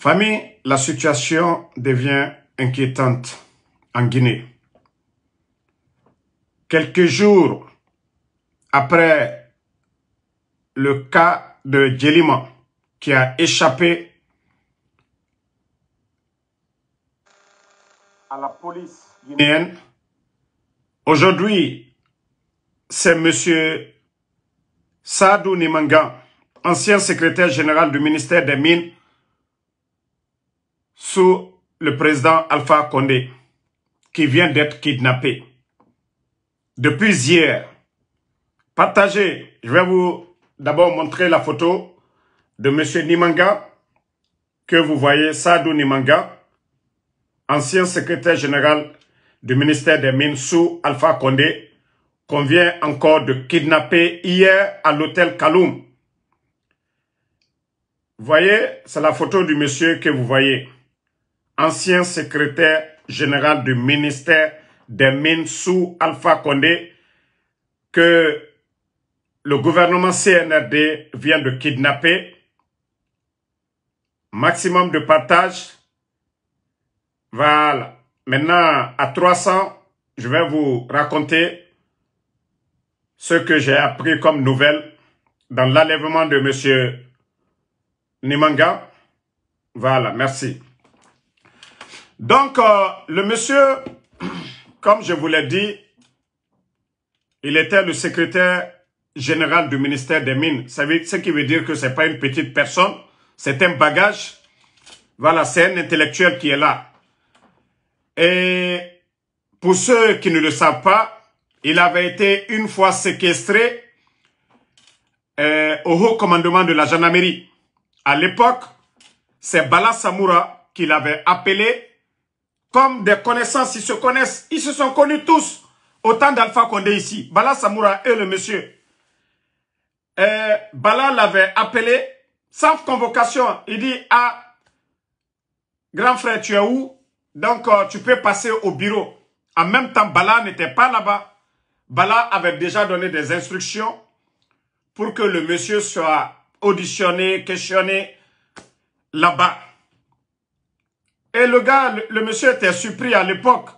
Famille, la situation devient inquiétante en Guinée. Quelques jours après le cas de Djelima qui a échappé à la police guinéenne, aujourd'hui, c'est M. Sadou Nimanga, ancien secrétaire général du ministère des Mines, sous le président Alpha Condé, qui vient d'être kidnappé. Depuis hier, partagez, je vais vous d'abord montrer la photo de monsieur Nimanga, que vous voyez, Sadou Nimanga, ancien secrétaire général du ministère des Mines sous Alpha Condé, qu'on vient encore de kidnapper hier à l'hôtel Kaloum. Voyez, c'est la photo du monsieur que vous voyez ancien secrétaire général du ministère des Mines sous Alpha Condé, que le gouvernement CNRD vient de kidnapper. Maximum de partage. Voilà. Maintenant, à 300, je vais vous raconter ce que j'ai appris comme nouvelle dans l'enlèvement de M. Nimanga. Voilà, merci. Donc, euh, le monsieur, comme je vous l'ai dit, il était le secrétaire général du ministère des Mines. Ça veut, ce qui veut dire que c'est pas une petite personne, c'est un bagage. Voilà, c'est un intellectuel qui est là. Et pour ceux qui ne le savent pas, il avait été une fois séquestré euh, au haut commandement de la gendarmerie. À l'époque, c'est Bala Samoura qui l'avait appelé comme des connaissances, ils se connaissent, ils se sont connus tous autant d'Alpha Condé ici. Bala Samoura et le monsieur. Euh, Bala l'avait appelé sans convocation. Il dit, ah, grand frère, tu es où Donc, euh, tu peux passer au bureau. En même temps, Bala n'était pas là-bas. Bala avait déjà donné des instructions pour que le monsieur soit auditionné, questionné là-bas. Et le gars, le, monsieur était surpris à l'époque.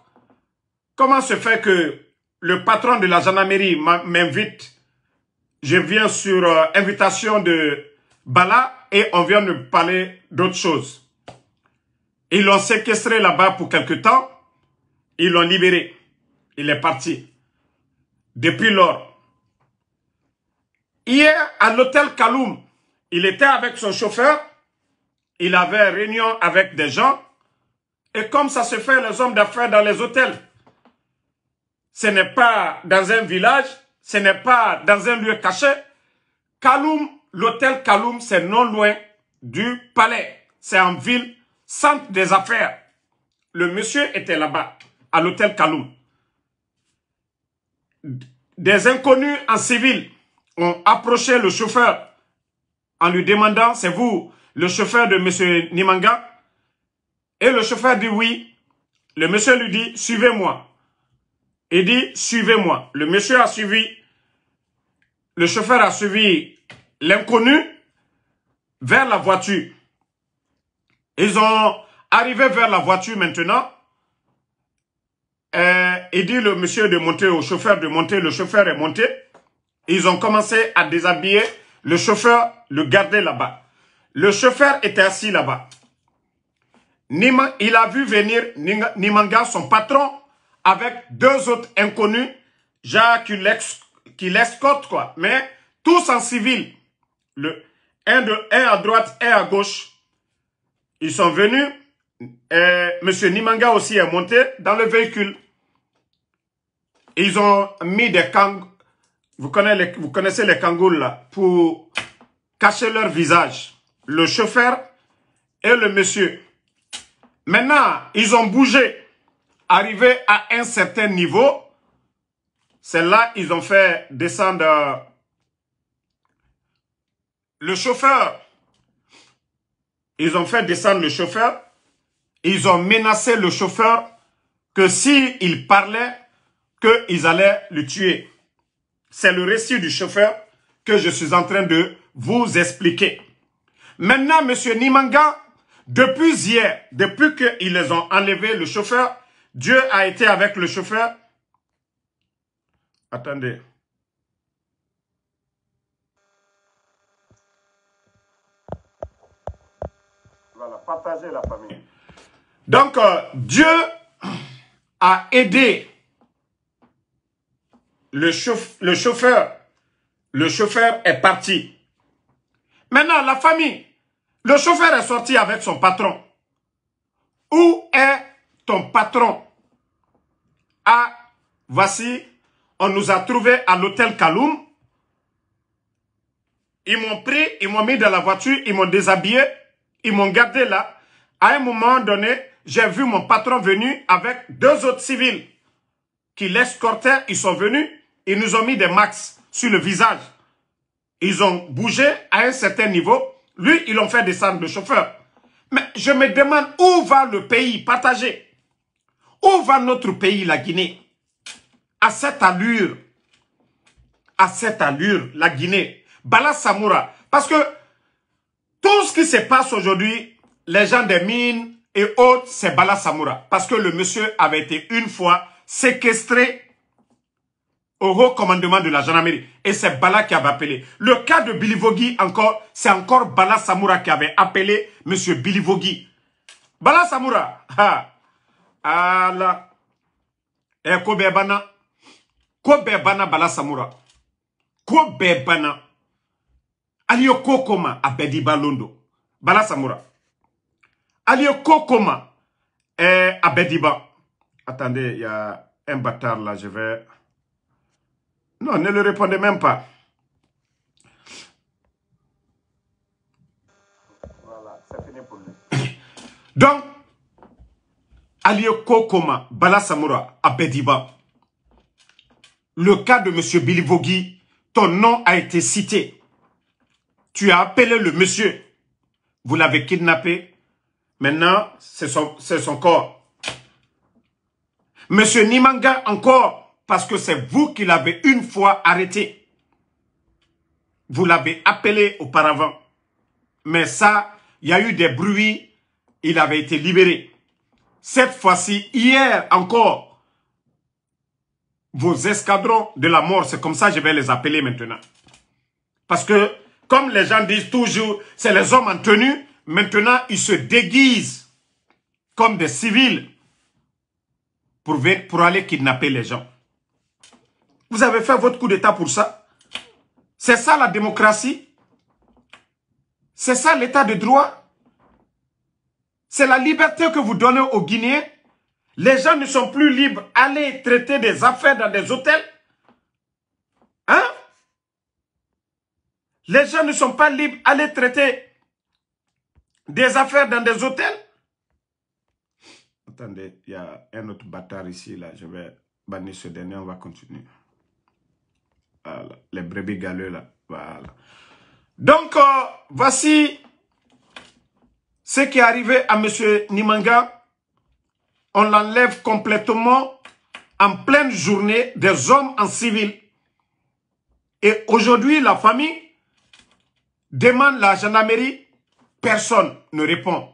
Comment se fait que le patron de la gendarmerie m'invite Je viens sur euh, invitation de Bala et on vient de parler d'autre chose. Ils l'ont séquestré là-bas pour quelque temps. Ils l'ont libéré. Il est parti. Depuis lors. Hier, à l'hôtel Kaloum, il était avec son chauffeur. Il avait réunion avec des gens. Et comme ça se fait les hommes d'affaires dans les hôtels. Ce n'est pas dans un village, ce n'est pas dans un lieu caché. Kaloum, l'hôtel Kaloum, c'est non loin du palais. C'est en ville, centre des affaires. Le monsieur était là-bas, à l'hôtel Kaloum. Des inconnus en civil ont approché le chauffeur en lui demandant, c'est vous, le chauffeur de monsieur Nimanga et le chauffeur dit oui. Le monsieur lui dit, suivez-moi. Il dit, suivez-moi. Le monsieur a suivi. Le chauffeur a suivi l'inconnu vers la voiture. Ils ont arrivé vers la voiture maintenant. et euh, il dit le monsieur de monter au chauffeur de monter. Le chauffeur est monté. Ils ont commencé à déshabiller. Le chauffeur le gardait là-bas. Le chauffeur était assis là-bas il a vu venir Nimanga, son patron, avec deux autres inconnus, Jacques qui l'escorte, quoi. Mais tous en civil. Le, un, de, à droite, un à gauche. Ils sont venus. Et Monsieur Nimanga aussi est monté dans le véhicule. Ils ont mis des kangs. Vous connaissez les, vous là, pour cacher leur visage. Le chauffeur et le monsieur. Maintenant, ils ont bougé. Arrivé à un certain niveau, c'est là ils ont fait descendre euh, le chauffeur. Ils ont fait descendre le chauffeur. Ils ont menacé le chauffeur que s'il il parlait, qu'ils allaient le tuer. C'est le récit du chauffeur que je suis en train de vous expliquer. Maintenant, Monsieur Nimanga, depuis hier, depuis qu'ils les ont enlevés, le chauffeur, Dieu a été avec le chauffeur. Attendez. Voilà, partagez la famille. Donc, euh, Dieu a aidé le, le chauffeur. Le chauffeur est parti. Maintenant, la famille, le chauffeur est sorti avec son patron. Où est ton patron Ah, voici, on nous a trouvés à l'hôtel Kaloum. Ils m'ont pris, ils m'ont mis dans la voiture, ils m'ont déshabillé, ils m'ont gardé là. À un moment donné, j'ai vu mon patron venir avec deux autres civils qui l'escortaient. Ils sont venus, ils nous ont mis des max sur le visage. Ils ont bougé à un certain niveau. Lui, ils l'ont fait descendre le chauffeur. Mais je me demande où va le pays partagé Où va notre pays, la Guinée À cette allure, à cette allure, la Guinée, Bala Samoura. Parce que tout ce qui se passe aujourd'hui, les gens des mines et autres, c'est Bala Samoura. Parce que le monsieur avait été une fois séquestré au haut commandement de la gendarmerie. Et c'est Bala qui avait appelé. Le cas de Vogui encore, c'est encore Bala Samoura qui avait appelé M. Vogui. Bala Samoura, ah, ah là, et eh, Kobebana, Kobebana Bala Samoura, Kobebana, Alio Kokoma, Abediba Balondo, Bala Samoura, Alio Kokoma, eh, Abediba. Attendez, il y a un bâtard là, je vais... Non, ne le répondez même pas. Voilà, c'est fini pour lui. Donc, Alioko Kokoma, Bala Abediba, le cas de M. Vogui, ton nom a été cité. Tu as appelé le monsieur. Vous l'avez kidnappé. Maintenant, c'est son, son corps. Monsieur Nimanga, encore, parce que c'est vous qui l'avez une fois arrêté. Vous l'avez appelé auparavant. Mais ça, il y a eu des bruits, il avait été libéré. Cette fois-ci, hier encore, vos escadrons de la mort, c'est comme ça que je vais les appeler maintenant. Parce que, comme les gens disent toujours, c'est les hommes en tenue, maintenant ils se déguisent comme des civils pour, pour aller kidnapper les gens. Vous avez fait votre coup d'État pour ça. C'est ça la démocratie. C'est ça l'état de droit. C'est la liberté que vous donnez aux Guinéens. Les gens ne sont plus libres. Allez traiter des affaires dans des hôtels. Hein? Les gens ne sont pas libres. aller traiter des affaires dans des hôtels. Attendez, il y a un autre bâtard ici, là. Je vais bannir ce dernier, on va continuer. Voilà. Les brebis galeux, là. Voilà. Donc, euh, voici ce qui est arrivé à M. Nimanga. On l'enlève complètement en pleine journée des hommes en civil. Et aujourd'hui, la famille demande la gendarmerie. Personne ne répond.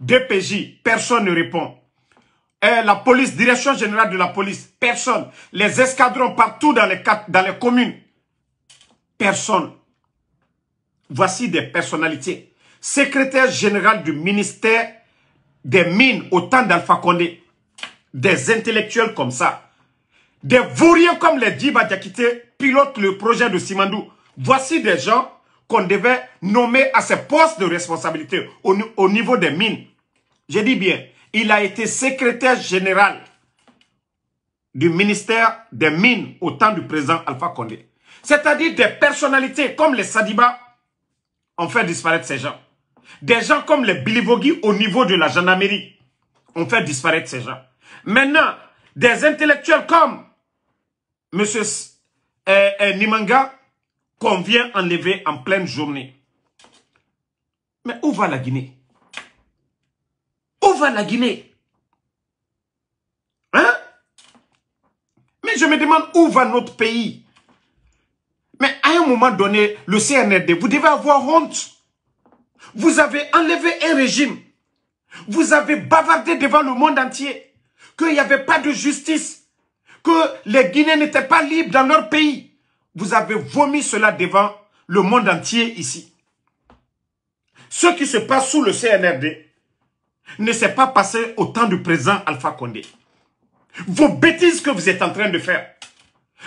DPJ, personne ne répond. Eh, la police, direction générale de la police, personne. Les escadrons partout dans les, dans les communes, personne. Voici des personnalités. Secrétaire général du ministère des mines au temps d'Alpha Condé. Des intellectuels comme ça. Des vauriens comme les Djiba pilotent le projet de Simandou. Voici des gens qu'on devait nommer à ces postes de responsabilité au, au niveau des mines. Je dis bien, il a été secrétaire général du ministère des Mines au temps du président Alpha Condé. C'est-à-dire des personnalités comme les Sadiba ont fait disparaître ces gens. Des gens comme les Bilivogui au niveau de la gendarmerie ont fait disparaître ces gens. Maintenant, des intellectuels comme M. Euh, euh, Nimanga qu'on vient enlever en pleine journée. Mais où va la Guinée va la Guinée Hein Mais je me demande où va notre pays Mais à un moment donné, le CNRD, vous devez avoir honte. Vous avez enlevé un régime. Vous avez bavardé devant le monde entier qu'il n'y avait pas de justice, que les Guinéens n'étaient pas libres dans leur pays. Vous avez vomi cela devant le monde entier ici. Ce qui se passe sous le CNRD, ne s'est pas passé au temps du président Alpha Condé. Vos bêtises que vous êtes en train de faire,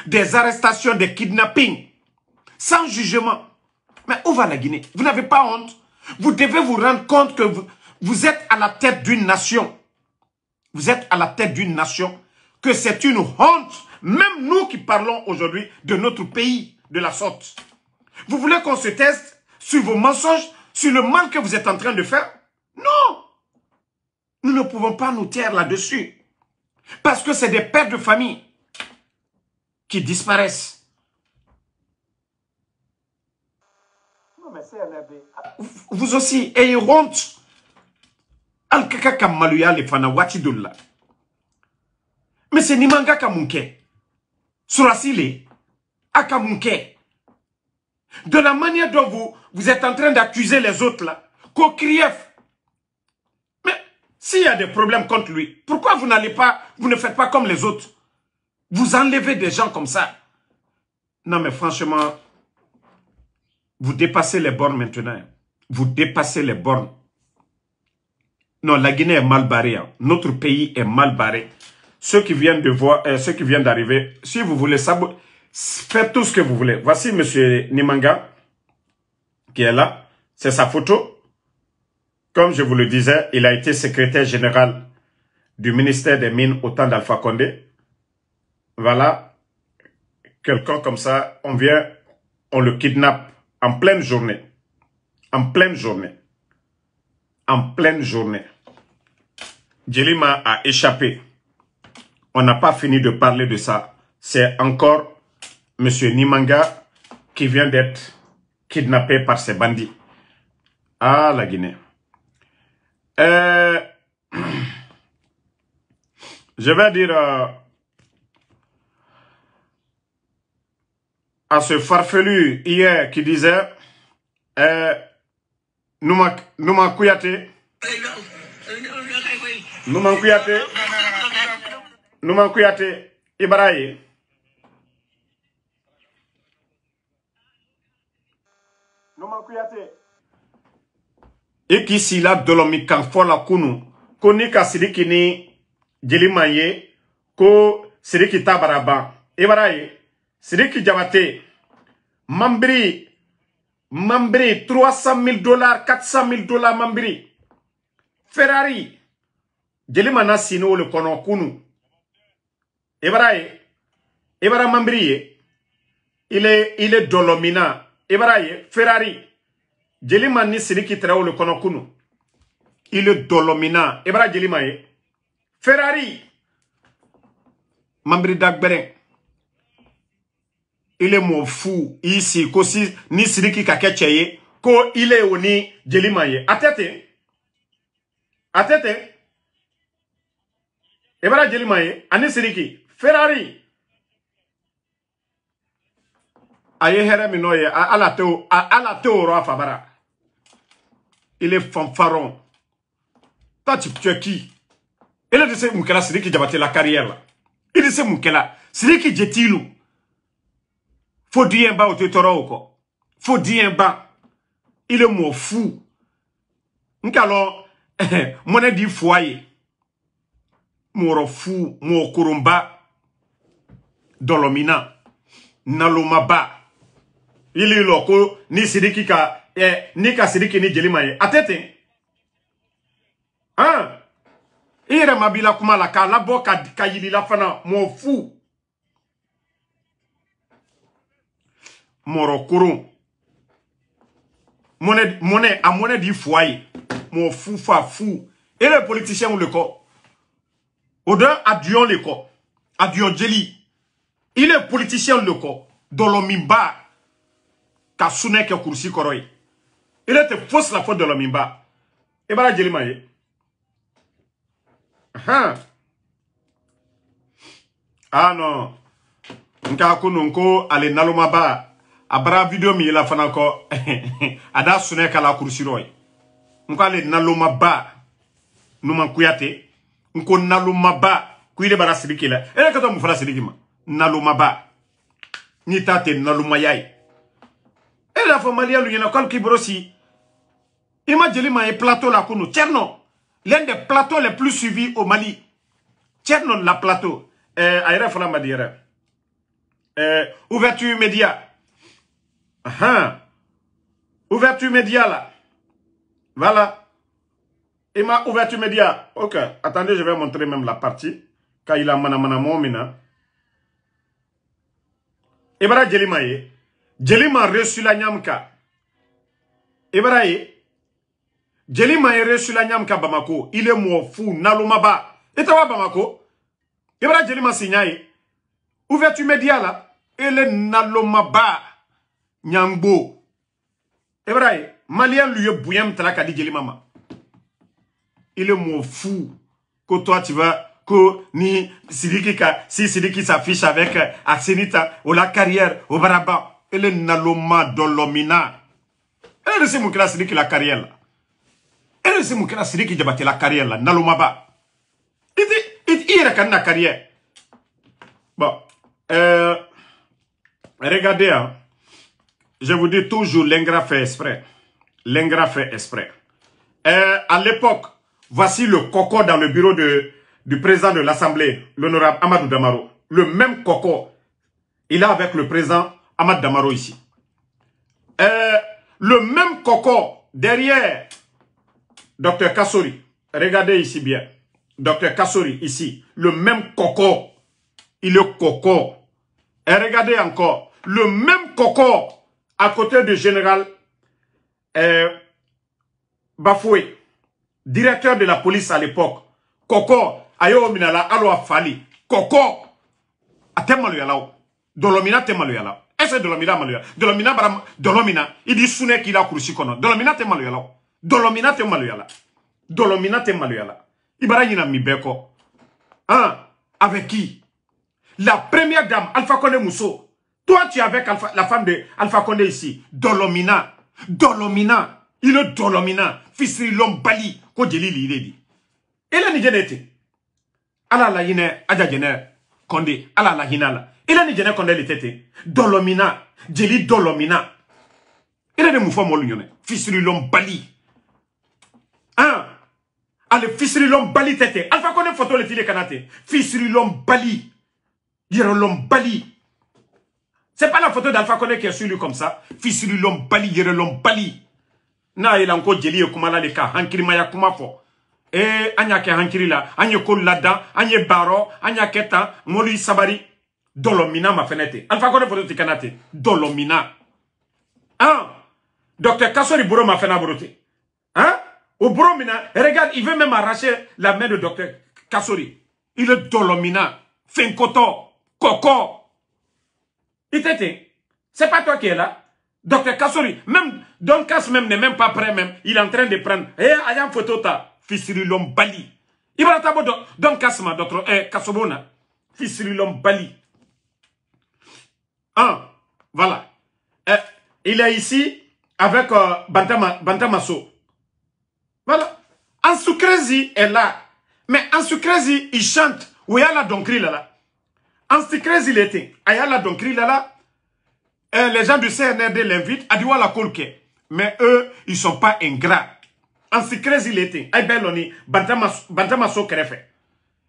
des arrestations, des kidnappings, sans jugement. Mais où va la Guinée Vous n'avez pas honte Vous devez vous rendre compte que vous, vous êtes à la tête d'une nation. Vous êtes à la tête d'une nation. Que c'est une honte, même nous qui parlons aujourd'hui de notre pays, de la sorte. Vous voulez qu'on se teste sur vos mensonges, sur le mal que vous êtes en train de faire Non nous ne pouvons pas nous taire là-dessus. Parce que c'est des pères de famille qui disparaissent. Vous aussi, ayez honte. Alkaka kamaluya les fana Mais c'est Nimanga Kamunke. Surasile. Akamunke. De la manière dont vous, vous êtes en train d'accuser les autres là. Kokriev. S'il y a des problèmes contre lui, pourquoi vous n'allez pas, vous ne faites pas comme les autres Vous enlevez des gens comme ça. Non mais franchement, vous dépassez les bornes maintenant. Hein. Vous dépassez les bornes. Non, la Guinée est mal barrée. Hein. Notre pays est mal barré. Ceux qui viennent de voir, euh, ceux qui viennent d'arriver, si vous voulez ça, faites tout ce que vous voulez. Voici M. Nimanga qui est là. C'est sa photo. Comme je vous le disais, il a été secrétaire général du ministère des Mines au temps d'Alpha Condé. Voilà, quelqu'un comme ça, on vient, on le kidnappe en pleine journée. En pleine journée. En pleine journée. Djelima a échappé. On n'a pas fini de parler de ça. C'est encore M. Nimanga qui vient d'être kidnappé par ces bandits. Ah, la Guinée. Euh, je vais dire euh, à ce farfelu hier qui disait euh, Nous m'en Nous m'en couillaté. Nous m'en couillaté. Ibrahim. Et qui si la dɔlɔmi kan kunu ko ka siriki ni jeli ko siriki Tabaraba. bara siriki jabate Mambri. Mambri. 300 000 dollars 400 000 dollars Mambri. ferrari jeli mana sini est... le kunu il est il est ferrari Jelima ni siriki tre ou le kono kounou. Ile dolomina. E bara jelima ye. Ferrari. Mambri dag beren. Ile mou fou. Ise. Ko si ni siriki kakeche ye. Ko ile ou ni jelima ye. Atete. Atete. E bara jelima ye. Ani siriki. Ferrari. Ferrari. A ye here mi no ye. A ala te ou. A ala te ou ro a fabara. Il est fanfaron. Toi, tu, tu es qui Il de ces Moukela, c'est qui a battu la carrière. Il de ces Moukela, c'est qui Il Faut dire un bas au ou Faut dire un bas. Il est mon fou. Nkalo, mon dit foyer. Mon fou, mon kurumba. Dolomina. Nalomaba. Il est loco ni c'est qui eh, Nika Siriki ni jeli ma ye a tɛ la kuma la k'a labɔ ka ka yili la fana mɔ fu mɔrɔkoron a mone d'i fa fa fu politicien le kɔ Odeur adion le Adion jeli il est politicien le kɔ dɔlɔminba ka sunɛ kɛ koroi. Il était fausse la de de Et voilà, jeli le hein? ye ah non nka ko nun ale nalomaba a bara video la la fana a la kurusirɔ le nalomaba numan kuyate nko ko nalomaba ko ile bara siriki e ka to mu fana n'i elle a formé maliyɛn ɲɛna un k'i qui si imaginez ma jeli maa plateau la kunun Tcherno l'un des plateaux les plus suivis au Mali Tcherno la plateau ɛɛ eh, a yɛrɛ ma dire. ouverture média Hein. ouverture média là. voilà Il ma ouverture média ok attendez je vais montrer même la partie Quand Il a mana mana momina. bara jeli Jelima reçu la Nyamka. Ibrahim, Jelima est reçu la Nyamka Bamako. Il est mort fou, Nalomaba. Et toi, Bamako? Ibrahim Jelima signaye. Ouverture média là. Il est Nalomaba. Nyambo. Ibrahim, Malien lui est bouyam talakadi Jelima Il est mort fou. Que toi tu vas que ni Sidiki si Sidiki s'affiche avec ta ou la carrière au Baraba elle est naloma dolomina Elle est se mun kɛra sidiki la carrière. la est de se mun kɛra battu la carrière. la il est il est ka la carrière. bon euh, regardez hein. je vous dis toujours l'ingrat fait exprès l'ingrat fait exprès euh, à l'époque voici le coco dans le bureau de du président de l'Assemblée, l'honorable Amadou Damaro, le même coco, il est avec le président Amad Damaro ici. Euh, le même coco derrière Dr Kassori. Regardez ici bien. Dr Kassori ici. Le même coco. Il est coco. Et regardez encore. Le même coco à côté du général euh, Bafoué, directeur de la police à l'époque. Coco, ayo minala Aloa fali. Coco, A yalao. Dolomina temalo est-ce que Dolomina maloya Dolomina bara Dolomina, il dit Si qu'il a kurusi kono. Dolomina te maloya Dolomina te maloya Dolomina te maloya la. Ibara yina mi beko. Hein Avec qui La première dame, Alpha Condé Mousso. Toi, tu es avec la femme de Alpha Condé ici. Dolomina. Dolomina. Il est Dolomina. Fils de l'homme Bali. Kodjeli li il dit. Et là, ni jenete. Ala la yine, adja jene, Condé. Ala la hinala. Il a ni jɛnɛ kɔnɔ le tɛte dolomina jeli a ile de mun fɔ mɔlu ɲɛna fisirilɔnbali an hein? ale fisirilɔnbali bali alifa Alpha ne photo le tile bali. ten l'homme bali c'est pas la photo d'Alpha Connect qui est sur lui comme ça fisirilɔnbali yɛrɛlɔnbali n'a il a encore jeli ye kuma la le ka hankirimaya kuma fɔ y'a kɛ hankiri la an ye ko Anye baro. ye lada sabari Dolomina ma fɛnɛ Alpha alifa kɔnɛ foto ti Dolomina. Hein? docteur Kassori bourreau ma fait hein au regarde il veut même arracher la main de docteur Kassori. il est Dolomina, mina Coco. Il t'a c'est pas toi qui es là docteur Kassori. même don Kass même n'est même pas prêt même il est en train de prendre eh hey, photo ta bali Il va la don Kass ma docteur eh kasobon bali un, ah, voilà. Eh, il est ici avec Voilà, euh, Bantamaso. Voilà. Ansukrezi est là. Mais Ansukrezi, il chante. Oyala Donkri là. Ansukrezi, il était. Ayala ah, Donkri là. Euh, les gens du CNRD l'invitent. la Kolke. Mais eux, ils sont pas ingrats. Ansukrezi, il était. Aïbeloni, Bantamaso, Bantamasso Kerefe.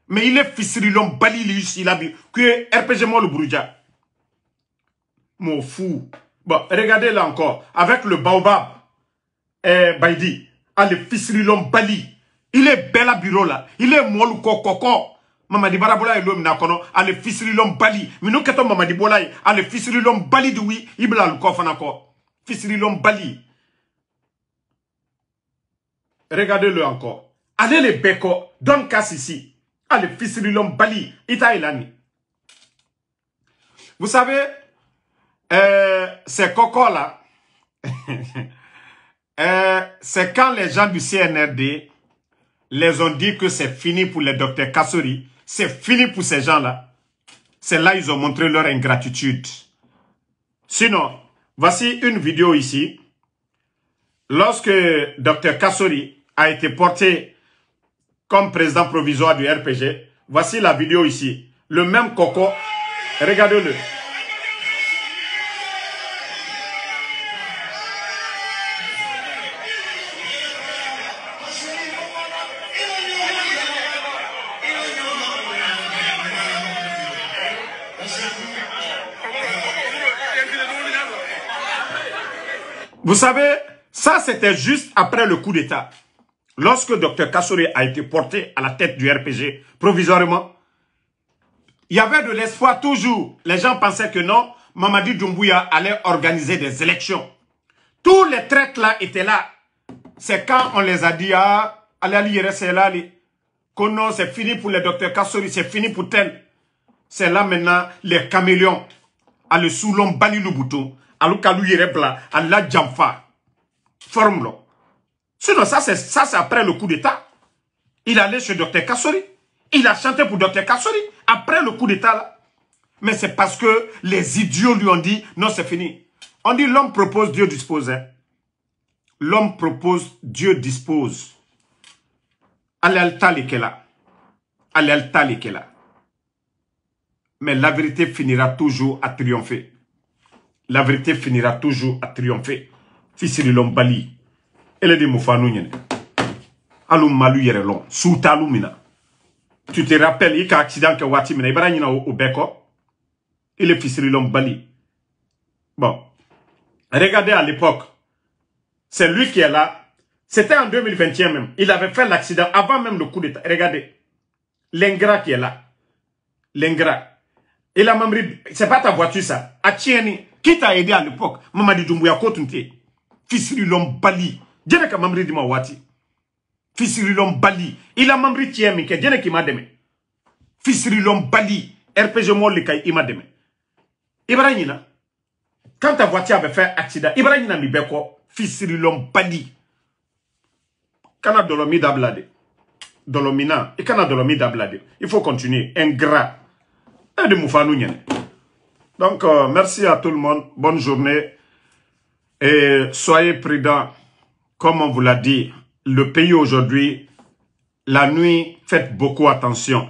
Mais il est fissuri l'homme bali il a vu que RPG le mon fou. Bon, regardez là encore, avec le baobab, eh, Baidi, à l'homme Bali. Il est bel à bureau là, il est molle coco. Mamadi Barabola et l'homme nakono, à l'homme Bali. Minou keto Mamadi Bolaï, à l'homme Bali ko. ibla l'kofanako. l'homme Bali. Regardez-le encore. Allez les beko, donne casse ici. Allez ah, l'homme Bali, itaïlani. Vous savez, euh, ces cocos-là, euh, c'est quand les gens du CNRD les ont dit que c'est fini pour les docteurs Kassori, c'est fini pour ces gens-là. C'est là qu'ils ont montré leur ingratitude. Sinon, voici une vidéo ici. Lorsque Dr Kassori a été porté comme président provisoire du RPG, voici la vidéo ici. Le même coco, regardez-le. Vous savez, ça c'était juste après le coup d'État. Lorsque Dr Kassori a été porté à la tête du RPG, provisoirement, il y avait de l'espoir toujours. Les gens pensaient que non, Mamadi Doumbouya allait organiser des élections. Tous les traîtres là étaient là. C'est quand on les a dit, ah, allez, c'est là, que non, c'est fini pour le Dr Kassori, c'est fini pour tel. C'est là maintenant les caméléons, à le Soulon Bali Louboutou, alors Yerebla, Allah Jamfa, forme-le. Sinon, ça, c'est, ça, après le coup d'État. Il allait chez Dr Kassori. Il a chanté pour Dr Kassori après le coup d'État, là. Mais c'est parce que les idiots lui ont dit, non, c'est fini. On dit, l'homme propose, Dieu dispose. Hein. L'homme propose, Dieu dispose. Allez, l'Ikela. Mais la vérité finira toujours à triompher la vérité finira toujours à triompher Fils de l'ombali. bali est de mufa nu ɲɛnɛ hali malu yɛrɛ lɔn sous tu te rappelles Il y a un accident min est i de est fils de bali bon regardez à l'époque c'est lui qui est là C'était en 2021 même. Il avait fait l'accident avant même le coup d'État. Regardez. L'ingrat qui est là. L'ingrat. Et la même... C'est pas ta voiture, ça. Tieni. Qui t'a aidé à l'époque Mamadi Doumbouya Kotunte. Fissuri l'homme bali. Djene ka mamri di Wati. Fissuri l'homme bali. Il a mamri tiemi ke Imademe. ki mademe. Fissuri l'homme bali. RPG imademe. Ibrahimina. Quand ta voiture avait fait accident, Ibrahimina mi beko. de l'homme bali. Kana dolomi dablade. Dolomina. Et kana dolomi dablade. Il faut continuer. Ingrat. Et de donc, euh, merci à tout le monde. Bonne journée. Et soyez prudents. Comme on vous l'a dit, le pays aujourd'hui, la nuit, faites beaucoup attention.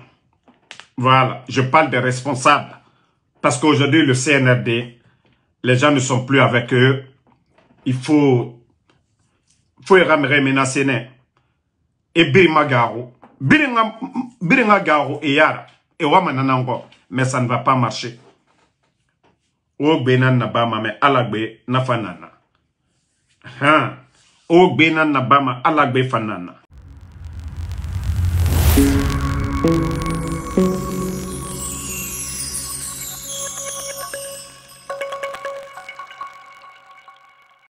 Voilà, je parle des responsables. Parce qu'aujourd'hui, le CNRD, les gens ne sont plus avec eux. Il faut... Il faut y ramener Et Birimagaro. Birimagaro et Yara. Et Wamananango. Mais ça ne va pas marcher. o gbe na naba ma mɛ ala gbe nafa nana hàn o gbe na naba ma ala gbe fa nana. thank you